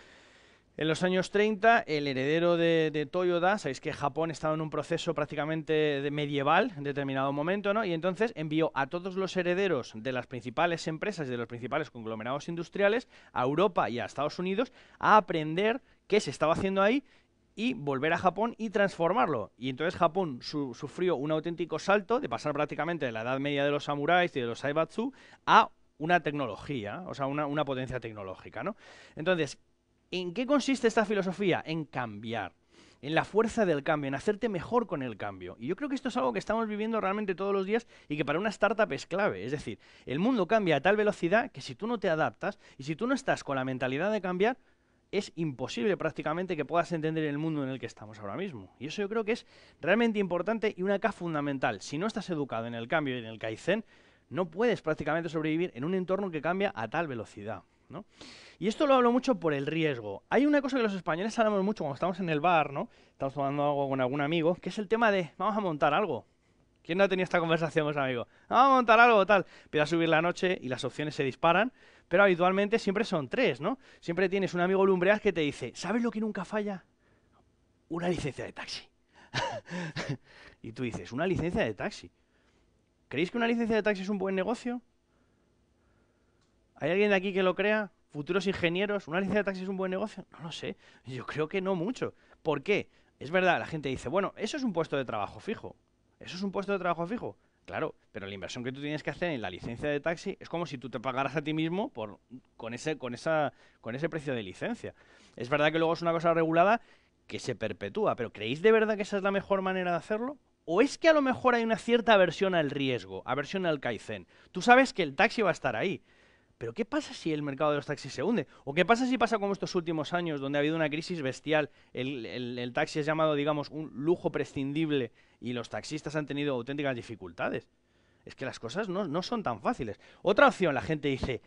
En los años 30, el heredero de, Toyota, sabéis que Japón estaba en un proceso prácticamente medieval en determinado momento, ¿no? Y entonces envió a todos los herederos de las principales empresas y de los principales conglomerados industriales a Europa y a Estados Unidos a aprender qué se estaba haciendo ahí y volver a Japón y transformarlo. Y entonces Japón sufrió un auténtico salto de pasar prácticamente de la edad media de los samuráis y de los saibatsu a una tecnología, o sea, una, una potencia tecnológica, ¿no? Entonces, ¿en qué consiste esta filosofía? En cambiar en la fuerza del cambio, en hacerte mejor con el cambio. Y yo creo que esto es algo que estamos viviendo realmente todos los días y que para una startup es clave. Es decir, el mundo cambia a tal velocidad que si tú no te adaptas y si tú no estás con la mentalidad de cambiar, es imposible prácticamente que puedas entender el mundo en el que estamos ahora mismo. Y eso yo creo que es realmente importante y una K fundamental. Si no estás educado en el cambio y en el Kaizen, no puedes prácticamente sobrevivir en un entorno que cambia a tal velocidad. Y esto lo hablo mucho por el riesgo. Hay una cosa que los españoles hablamos mucho cuando estamos en el bar, ¿no? Estamos tomando algo con algún amigo, que es el tema de vamos a montar algo. ¿Quién no ha tenido esta conversación con pues, su amigo? Vamos a montar algo, tal. Empieza a subir la noche y las opciones se disparan pero habitualmente siempre son tres, ¿no? Siempre tienes un amigo lumbreas que te dice, ¿sabes lo que nunca falla? Una licencia de taxi. y tú dices, ¿una licencia de taxi? ¿Creéis que una licencia de taxi es un buen negocio? ¿Hay alguien de aquí que lo crea? ¿Futuros ingenieros? ¿Una licencia de taxi es un buen negocio? No lo sé. Yo creo que no mucho. ¿Por qué? Es verdad, la gente dice, bueno, eso es un puesto de trabajo fijo. Eso es un puesto de trabajo fijo. Claro, pero la inversión que tú tienes que hacer en la licencia de taxi es como si tú te pagaras a ti mismo por, con, ese, con, esa, con ese precio de licencia. Es verdad que luego es una cosa regulada que se perpetúa, pero ¿creéis de verdad que esa es la mejor manera de hacerlo? ¿O es que a lo mejor hay una cierta aversión al riesgo, aversión al kaizen? Tú sabes que el taxi va a estar ahí, pero ¿qué pasa si el mercado de los taxis se hunde? ¿O qué pasa si pasa como estos últimos años, donde ha habido una crisis bestial? El, taxi es llamado, digamos, un lujo prescindible y los taxistas han tenido auténticas dificultades. Es que las cosas no, no son tan fáciles. Otra opción, la gente dice,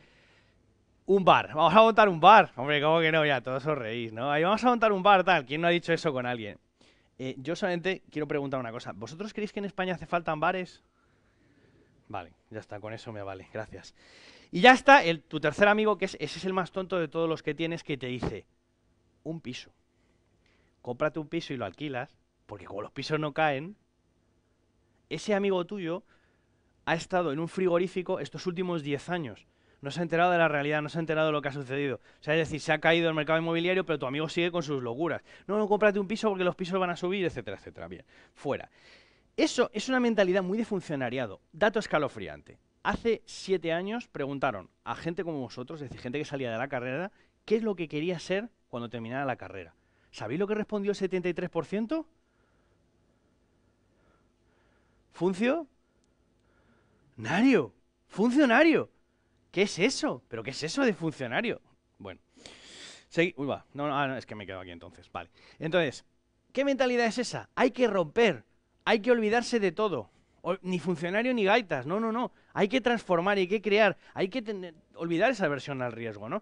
un bar, vamos a montar un bar. Hombre, ¿cómo que no? Ya, todos os reís, ¿no? Ahí vamos a montar un bar, tal. ¿Quién no ha dicho eso con alguien? Eh, yo solamente quiero preguntar una cosa. ¿Vosotros creéis que en España hace falta bares? Vale, ya está, con eso me vale. Gracias. Y ya está el, tu tercer amigo, que es, ese es el más tonto de todos los que tienes, que te dice, un piso. Cómprate un piso y lo alquilas, porque como los pisos no caen, ese amigo tuyo ha estado en un frigorífico estos últimos 10 años. No se ha enterado de la realidad, no se ha enterado de lo que ha sucedido. O sea, es decir, se ha caído el mercado inmobiliario, pero tu amigo sigue con sus locuras. No, no, cómprate un piso porque los pisos van a subir, etcétera, etcétera. Bien, fuera. Eso es una mentalidad muy de funcionariado. Dato escalofriante. Hace siete años preguntaron a gente como vosotros, es decir, gente que salía de la carrera, qué es lo que quería ser cuando terminara la carrera. ¿Sabéis lo que respondió el 73%? ¿Funcio? ¿Nario? ¿Funcionario? ¿Qué es eso? ¿Pero qué es eso de funcionario? Bueno. Uy, va. No, ah, no, es que me quedo aquí entonces. Vale. Entonces, ¿qué mentalidad es esa? Hay que romper. Hay que olvidarse de todo. ni funcionario ni gaitas. No, no, no. Hay que transformar, y hay que crear, hay que olvidar esa versión al riesgo, ¿no?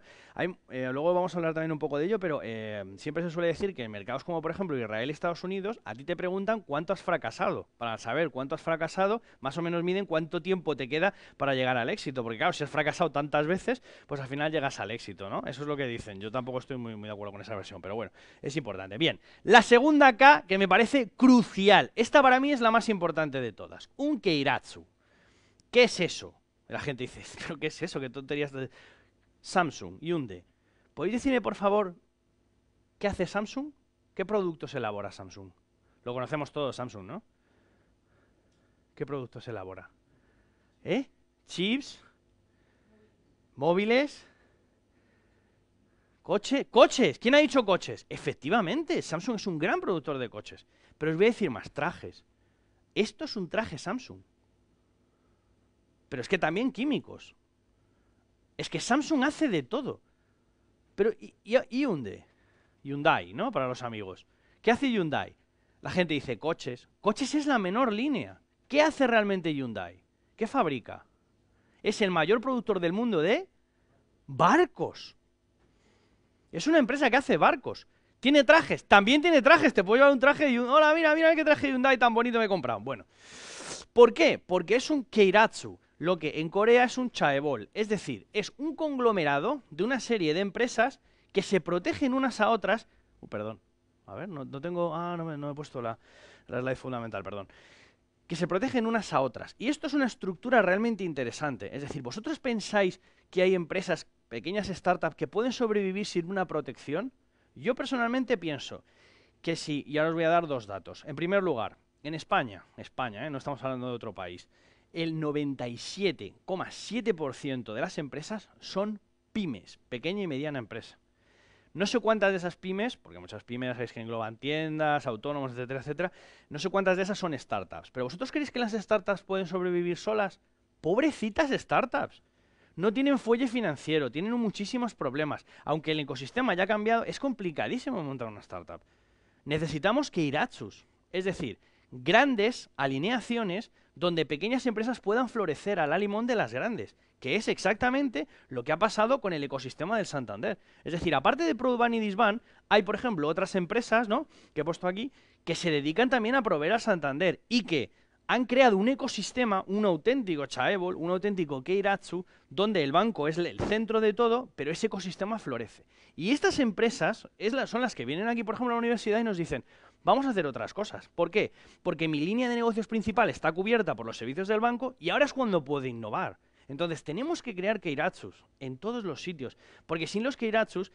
Eh, luego vamos a hablar también un poco de ello, pero eh, siempre se suele decir que en mercados como por ejemplo Israel y Estados Unidos, a ti te preguntan cuánto has fracasado. Para saber cuánto has fracasado, más o menos miden cuánto tiempo te queda para llegar al éxito. Porque claro, si has fracasado tantas veces, pues al final llegas al éxito, ¿no? Eso es lo que dicen. Yo tampoco estoy muy, muy de acuerdo con esa versión, pero bueno, es importante. Bien, la segunda K que me parece crucial. Esta para mí es la más importante de todas. Un Keiratsu. ¿Qué es eso? La gente dice, ¿pero qué es eso? ¿Qué tonterías? De... Samsung, Hyundai. ¿Podéis decirme, por favor, qué hace Samsung? ¿Qué productos elabora Samsung? Lo conocemos todos, Samsung, ¿no? ¿Qué productos elabora? ¿Eh? ¿Chips? ¿Móviles? ¿Coche? ¡Coches! ¿Quién ha dicho coches? Efectivamente, Samsung es un gran productor de coches. Pero os voy a decir más, trajes. Esto es un traje Samsung pero es que también químicos. Es que Samsung hace de todo. Pero y, Hyundai, Hyundai, ¿no? Para los amigos. ¿Qué hace Hyundai? La gente dice coches. Coches es la menor línea. ¿Qué hace realmente Hyundai? ¿Qué fabrica? Es el mayor productor del mundo de barcos. Es una empresa que hace barcos. Tiene trajes, también tiene trajes. Te puedo llevar un traje de Hyundai. Hola, mira, mira qué traje de Hyundai tan bonito me he comprado. Bueno, ¿por qué? Porque es un Keiratsu lo que en Corea es un chaebol, es decir, es un conglomerado de una serie de empresas que se protegen unas a otras. Uh, perdón, a ver, no, tengo. Ah, no me, he puesto la, la slide fundamental, perdón. Que se protegen unas a otras. Y esto es una estructura realmente interesante. Es decir, ¿vosotros pensáis que hay empresas, pequeñas startups, que pueden sobrevivir sin una protección? Yo personalmente pienso que sí, y ahora os voy a dar dos datos. En primer lugar, en España, España, ¿eh? no estamos hablando de otro país, el 97,7% de las empresas son pymes, pequeña y mediana empresa. No sé cuántas de esas pymes, porque muchas pymes ya sabéis que engloban tiendas, autónomos, etcétera, etcétera, no sé cuántas de esas son startups. Pero ¿vosotros creéis que las startups pueden sobrevivir solas? Pobrecitas startups. No tienen fuelle financiero, tienen muchísimos problemas. Aunque el ecosistema ya ha cambiado, es complicadísimo montar una startup. Necesitamos que iratsus, es decir, grandes alineaciones donde pequeñas empresas puedan florecer al alimón de las grandes, que es exactamente lo que ha pasado con el ecosistema del Santander. Es decir, aparte de Produban y Disban, hay, por ejemplo, otras empresas, ¿no? que he puesto aquí, que se dedican también a proveer a Santander y que han creado un ecosistema, un auténtico Chaebol, un auténtico Keiratsu, donde el banco es el centro de todo, pero ese ecosistema florece. Y estas empresas son las que vienen aquí, por ejemplo, a la universidad y nos dicen, vamos a hacer otras cosas. ¿Por qué? Porque mi línea de negocios principal está cubierta por los servicios del banco y ahora es cuando puedo innovar. Entonces, tenemos que crear keiratsus en todos los sitios, porque sin los keiratsus,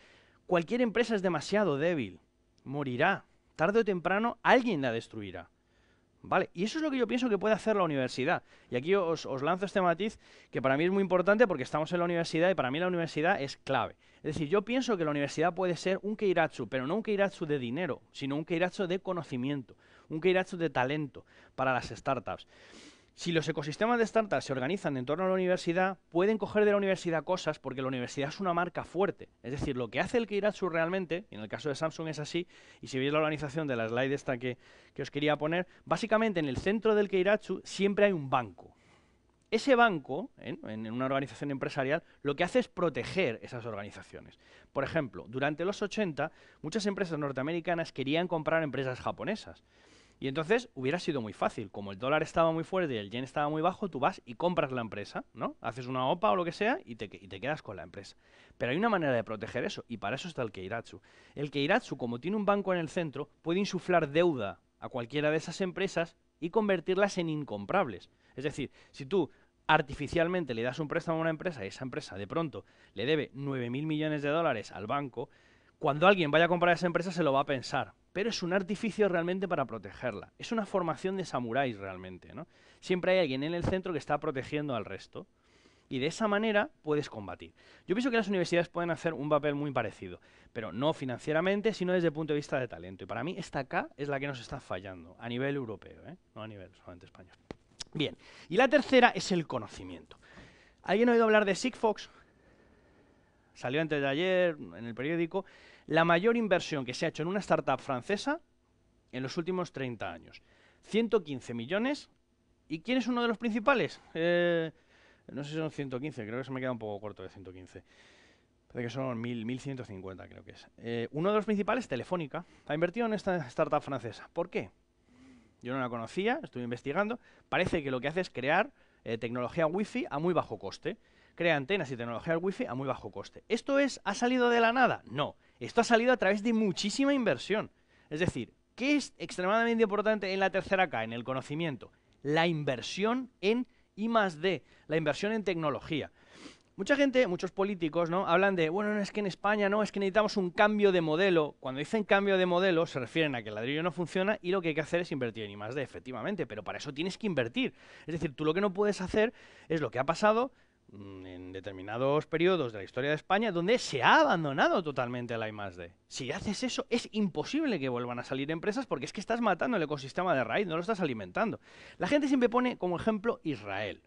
cualquier empresa es demasiado débil, morirá. Tarde o temprano, alguien la destruirá. Y eso es lo que yo pienso que puede hacer la universidad. Y aquí os, lanzo este matiz que para mí es muy importante porque estamos en la universidad y para mí la universidad es clave. Es decir, yo pienso que la universidad puede ser un keiratsu, pero no un keiratsu de dinero, sino un keiratsu de conocimiento, un keiratsu de talento para las startups. Si los ecosistemas de startups se organizan en torno a la universidad, pueden coger de la universidad cosas porque la universidad es una marca fuerte. Es decir, lo que hace el Keiratsu realmente, en el caso de Samsung es así, y si veis la organización de la slide esta que, que os quería poner, básicamente en el centro del Keiratsu siempre hay un banco. Ese banco, en, en una organización empresarial, lo que hace es proteger esas organizaciones. Por ejemplo, durante los 80, muchas empresas norteamericanas querían comprar empresas japonesas. Y entonces hubiera sido muy fácil. Como el dólar estaba muy fuerte y el yen estaba muy bajo, tú vas y compras la empresa, ¿no? Haces una OPA o lo que sea y te, quedas con la empresa. Pero hay una manera de proteger eso y para eso está el Keiratsu. El Keiratsu, como tiene un banco en el centro, puede insuflar deuda a cualquiera de esas empresas y convertirlas en incomprables. Es decir, si tú artificialmente le das un préstamo a una empresa y esa empresa de pronto le debe 9.000 millones de dólares al banco, cuando alguien vaya a comprar esa empresa se lo va a pensar pero es un artificio realmente para protegerla. Es una formación de samuráis realmente, ¿no? Siempre hay alguien en el centro que está protegiendo al resto. Y de esa manera puedes combatir. Yo pienso que las universidades pueden hacer un papel muy parecido, pero no financieramente, sino desde el punto de vista de talento. Y para mí esta acá es la que nos está fallando, a nivel europeo, ¿eh? no a nivel solamente español. Bien, y la tercera es el conocimiento. ¿Alguien ha oído hablar de Sigfox? salió antes de ayer en el periódico, la mayor inversión que se ha hecho en una startup francesa en los últimos 30 años. 115 millones. ¿Y quién es uno de los principales? Eh, no sé si son 115, creo que se me queda un poco corto de 115. Parece que son 1150, creo que es. Eh, uno de los principales, Telefónica, ha invertido en esta startup francesa. ¿Por qué? Yo no la conocía, estuve investigando. Parece que lo que hace es crear eh, tecnología wifi a muy bajo coste crea antenas y tecnología al wi a muy bajo coste. ¿Esto es, ha salido de la nada? No, esto ha salido a través de muchísima inversión. Es decir, ¿qué es extremadamente importante en la tercera K, en el conocimiento? La inversión en I D, la inversión en tecnología. Mucha gente, muchos políticos, ¿no? Hablan de, bueno, no es que en España, no, es que necesitamos un cambio de modelo. Cuando dicen cambio de modelo, se refieren a que el ladrillo no funciona y lo que hay que hacer es invertir en I D, efectivamente, pero para eso tienes que invertir. Es decir, tú lo que no puedes hacer es lo que ha pasado Mm, en determinados periodos de la historia de España donde se ha abandonado totalmente la I+D. Si haces eso, es imposible que vuelvan a salir empresas porque es que estás matando el ecosistema de raíz, no lo estás alimentando. La gente siempre pone como ejemplo Israel.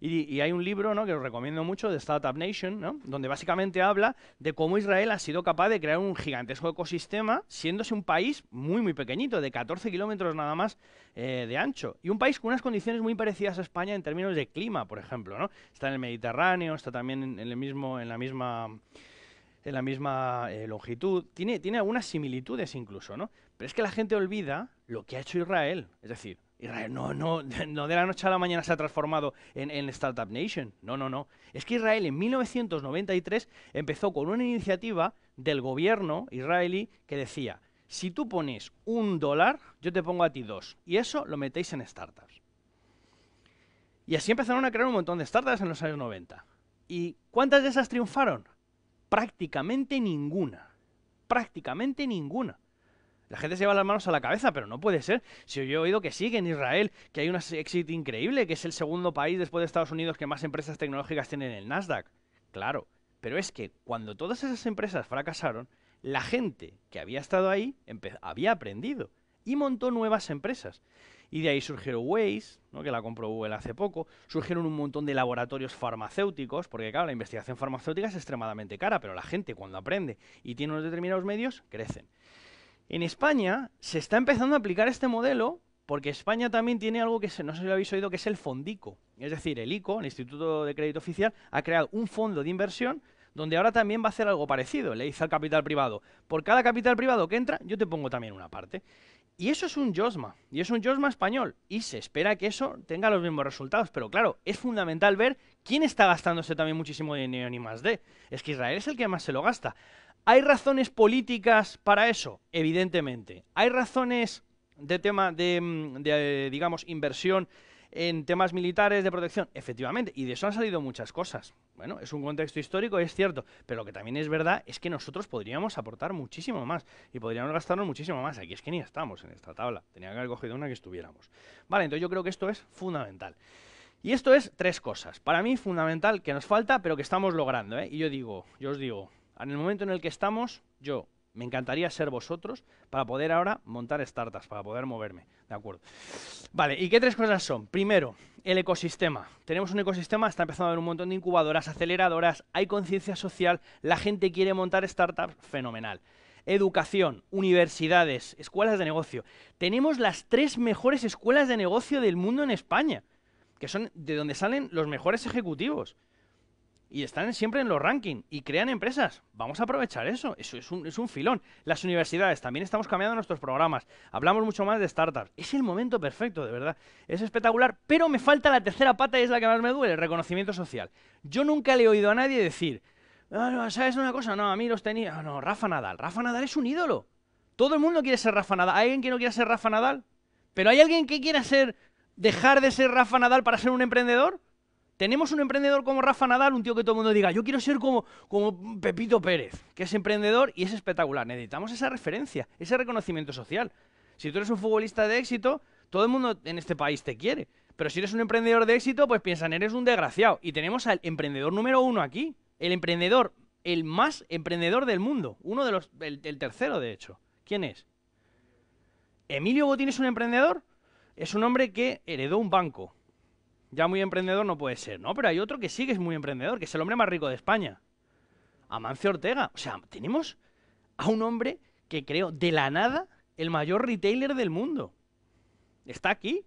Y, hay un libro ¿no? que os recomiendo mucho, de Startup Nation, ¿no? donde básicamente habla de cómo Israel ha sido capaz de crear un gigantesco ecosistema, siéndose un país muy, muy pequeñito, de 14 kilómetros nada más eh, de ancho. Y un país con unas condiciones muy parecidas a España en términos de clima, por ejemplo. ¿no? Está en el Mediterráneo, está también en, el mismo, en la misma en la misma eh, longitud, tiene, tiene algunas similitudes incluso, ¿no? Pero es que la gente olvida lo que ha hecho Israel. Es decir, Israel no, no, de la noche a la mañana se ha transformado en, en Startup Nation. No, no, no. Es que Israel en 1993 empezó con una iniciativa del gobierno israelí que decía, si tú pones un dólar, yo te pongo a ti dos. Y eso lo metéis en startups. Y así empezaron a crear un montón de startups en los años 90. ¿Y cuántas de esas triunfaron? Prácticamente ninguna. Prácticamente ninguna. La gente se lleva las manos a la cabeza, pero no puede ser. Si yo he oído que sigue en Israel, que hay un exit increíble, que es el segundo país después de Estados Unidos que más empresas tecnológicas tienen en el Nasdaq. Claro, pero es que cuando todas esas empresas fracasaron, la gente que había estado ahí había aprendido y montó nuevas empresas. Y de ahí surgieron Waze, que la compró Google hace poco, surgieron un montón de laboratorios farmacéuticos, porque claro, la investigación farmacéutica es extremadamente cara, pero la gente cuando aprende y tiene unos determinados medios, crecen. En España se está empezando a aplicar este modelo porque España también tiene algo que no sé si lo habéis oído, que es el Fondico. Es decir, el ICO, el Instituto de Crédito Oficial, ha creado un fondo de inversión donde ahora también va a hacer algo parecido. Le dice al capital privado, por cada capital privado que entra, yo te pongo también una parte. Y eso es un Josma, y es un Josma español, y se espera que eso tenga los mismos resultados, pero claro, es fundamental ver quién está gastándose también muchísimo dinero en de. Es que Israel es el que más se lo gasta. ¿Hay razones políticas para eso? Evidentemente. ¿Hay razones de tema de, mm, eh, digamos, inversión en temas militares de protección? Efectivamente, y de eso han salido muchas cosas. Bueno, es un contexto histórico, es cierto, pero lo que también es verdad es que nosotros podríamos aportar muchísimo más y podríamos gastarnos muchísimo más. Aquí es que ni estamos en esta tabla, tenía que haber cogido una que estuviéramos. Vale, entonces yo creo que esto es fundamental. Y esto es tres cosas. Para mí fundamental que nos falta, pero que estamos logrando. ¿eh? Y yo digo, yo os digo, en el momento en el que estamos, yo me encantaría ser vosotros para poder ahora montar startups, para poder moverme. ¿De acuerdo? Vale, ¿y qué tres cosas son? Primero, el ecosistema. Tenemos un ecosistema, está empezando a haber un montón de incubadoras, aceleradoras, hay conciencia social, la gente quiere montar startups, fenomenal. Educación, universidades, escuelas de negocio. Tenemos las tres mejores escuelas de negocio del mundo en España, que son de donde salen los mejores ejecutivos y están siempre en los rankings y crean empresas. Vamos a aprovechar eso, eso es un, filón. Las universidades, también estamos cambiando nuestros programas, hablamos mucho más de startups. Es el momento perfecto, de verdad. Es espectacular, pero me falta la tercera pata y es la que más me duele, el reconocimiento social. Yo nunca le he oído a nadie decir, ah, ¿sabes una cosa? No, a mí los tenía... Ah, no, Rafa Nadal, Rafa Nadal es un ídolo. Todo el mundo quiere ser Rafa Nadal. ¿Hay alguien que no quiera ser Rafa Nadal? ¿Pero hay alguien que quiera ser dejar de ser Rafa Nadal para ser un emprendedor? Tenemos un emprendedor como Rafa Nadal, un tío que todo el mundo diga, yo quiero ser como, como Pepito Pérez, que es emprendedor y es espectacular. Necesitamos esa referencia, ese reconocimiento social. Si tú eres un futbolista de éxito, todo el mundo en este país te quiere. Pero si eres un emprendedor de éxito, pues piensan, eres un desgraciado. Y tenemos al emprendedor número uno aquí. El emprendedor, el más emprendedor del mundo. Uno de los, el, tercero, de hecho. ¿Quién es? ¿Emilio Botín es un emprendedor? Es un hombre que heredó un banco ya muy emprendedor no puede ser, ¿no? Pero hay otro que sí que es muy emprendedor, que es el hombre más rico de España. Amancio Ortega. O sea, tenemos a un hombre que creo de la nada el mayor retailer del mundo. Está aquí.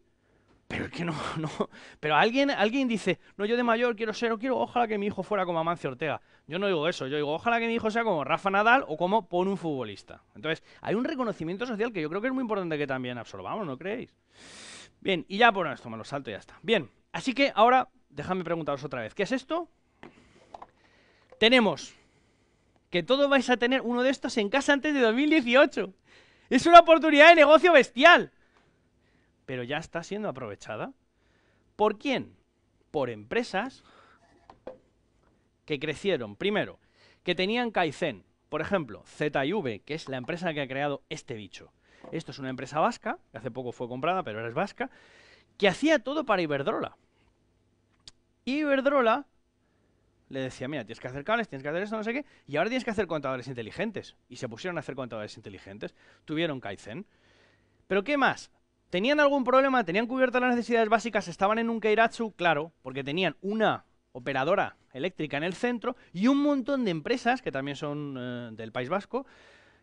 Pero es que no, no. Pero alguien, alguien dice, no, yo de mayor quiero ser, o quiero, ojalá que mi hijo fuera como Amancio Ortega. Yo no digo eso, yo digo, ojalá que mi hijo sea como Rafa Nadal o como pon un futbolista. Entonces, hay un reconocimiento social que yo creo que es muy importante que también absorbamos, ¿no creéis? Bien, y ya por esto me lo salto y ya está. Bien, Así que ahora, déjame preguntaros otra vez, ¿qué es esto? Tenemos que todos vais a tener uno de estos en casa antes de 2018. Es una oportunidad de negocio bestial. Pero ya está siendo aprovechada. ¿Por quién? Por empresas que crecieron. Primero, que tenían Kaizen. Por ejemplo, ZV, que es la empresa que ha creado este bicho. Esto es una empresa vasca, que hace poco fue comprada, pero ahora es vasca, que hacía todo para Iberdrola. Iberdrola le decía, mira, tienes que hacer cables, tienes que hacer eso, no sé qué, y ahora tienes que hacer contadores inteligentes. Y se pusieron a hacer contadores inteligentes, tuvieron Kaizen. Pero ¿qué más? ¿Tenían algún problema? ¿Tenían cubiertas las necesidades básicas? ¿Estaban en un Keiratsu? Claro, porque tenían una operadora eléctrica en el centro y un montón de empresas, que también son eh, del País Vasco,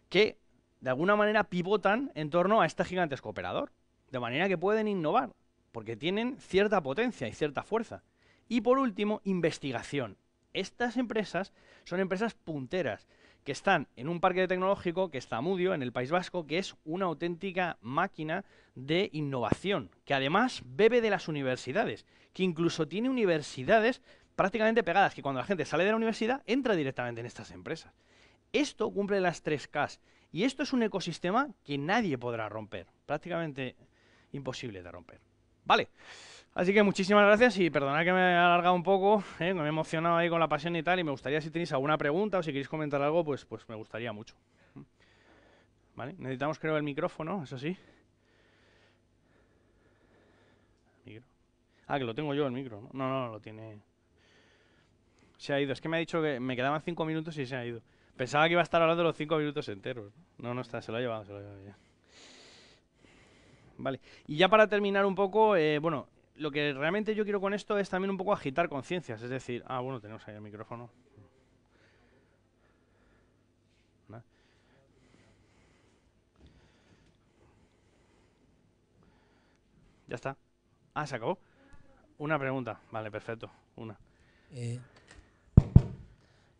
que de alguna manera pivotan en torno a este gigantesco operador. De manera que pueden innovar porque tienen cierta potencia y cierta fuerza. Y por último, investigación. Estas empresas son empresas punteras que están en un parque tecnológico que está Mudio, en el País Vasco, que es una auténtica máquina de innovación, que además bebe de las universidades, que incluso tiene universidades prácticamente pegadas, que cuando la gente sale de la universidad entra directamente en estas empresas. Esto cumple las tres Ks y esto es un ecosistema que nadie podrá romper, prácticamente imposible de romper. Vale. Así que muchísimas gracias y perdonad que me he alargado un poco, no eh, me he emocionado ahí con la pasión y tal, y me gustaría si tenéis alguna pregunta o si queréis comentar algo, pues, pues me gustaría mucho. ¿Vale? Necesitamos creo el micrófono, eso sí. Ah, que lo tengo yo el micro. No, no, no, lo tiene... Se ha ido, es que me ha dicho que me quedaban cinco minutos y se ha ido. Pensaba que iba a estar hablando los cinco minutos enteros. No, no está, se lo ha llevado, se lo ha llevado ya vale. Y ya para terminar un poco, eh, bueno, lo que realmente yo quiero con esto es también un poco agitar conciencias, es decir, ah, bueno, tenemos ahí el micrófono. Ya está. Ah, se acabó. Una pregunta. Vale, perfecto. Una. Eh,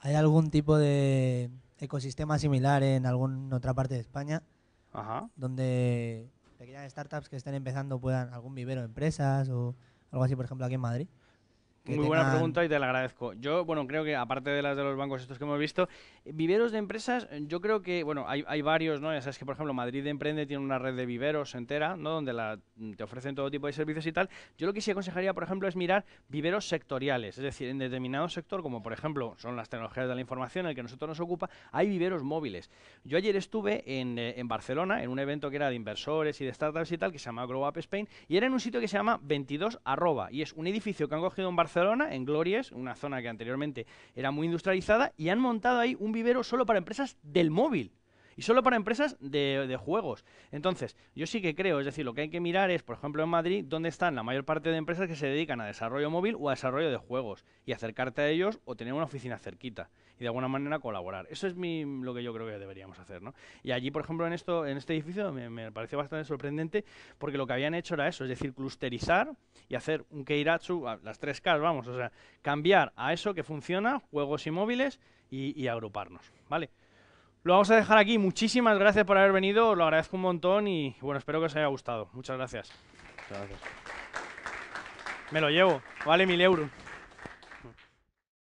¿Hay algún tipo de ecosistema similar en alguna otra parte de España? Ajá. Donde pequeñas startups que estén empezando puedan algún vivero empresas o algo así, por ejemplo, aquí en Madrid? Muy buena pregunta y te la agradezco. Yo, bueno, creo que aparte de las de los bancos estos que hemos visto, viveros de empresas, yo creo que, bueno, hay, varios, ¿no? Ya sabes que, por ejemplo, Madrid Emprende tiene una red de viveros entera, ¿no? Donde la, te ofrecen todo tipo de servicios y tal. Yo lo que sí aconsejaría, por ejemplo, es mirar viveros sectoriales, es decir, en determinado sector, como por ejemplo son las tecnologías de la información, el que nosotros nos ocupa, hay viveros móviles. Yo ayer estuve en, eh, en Barcelona, en un evento que era de inversores y de startups y tal, que se llama Grow Up Spain, y era en un sitio que se llama 22 arroba, y es un edificio que han cogido en Barcelona Barcelona, en Glories, una zona que anteriormente era muy industrializada, y han montado ahí un vivero solo para empresas del móvil y solo para empresas de, juegos. Entonces, yo sí que creo, es decir, lo que hay que mirar es, por ejemplo, en Madrid, dónde están la mayor parte de empresas que se dedican a desarrollo móvil o a desarrollo de juegos y acercarte a ellos o tener una oficina cerquita y de alguna manera colaborar. Eso es lo que yo creo que deberíamos hacer, ¿no? Y allí, por ejemplo, en esto, en este edificio me, pareció bastante sorprendente porque lo que habían hecho era eso, es decir, clusterizar y hacer un Keiratsu, las tres K, vamos, o sea, cambiar a eso que funciona, juegos y móviles, y, y agruparnos, ¿vale? Lo vamos a dejar aquí. Muchísimas gracias por haber venido. lo agradezco un montón y bueno, espero que os haya gustado. Muchas gracias. Muchas gracias. Me lo llevo. Vale mil euros.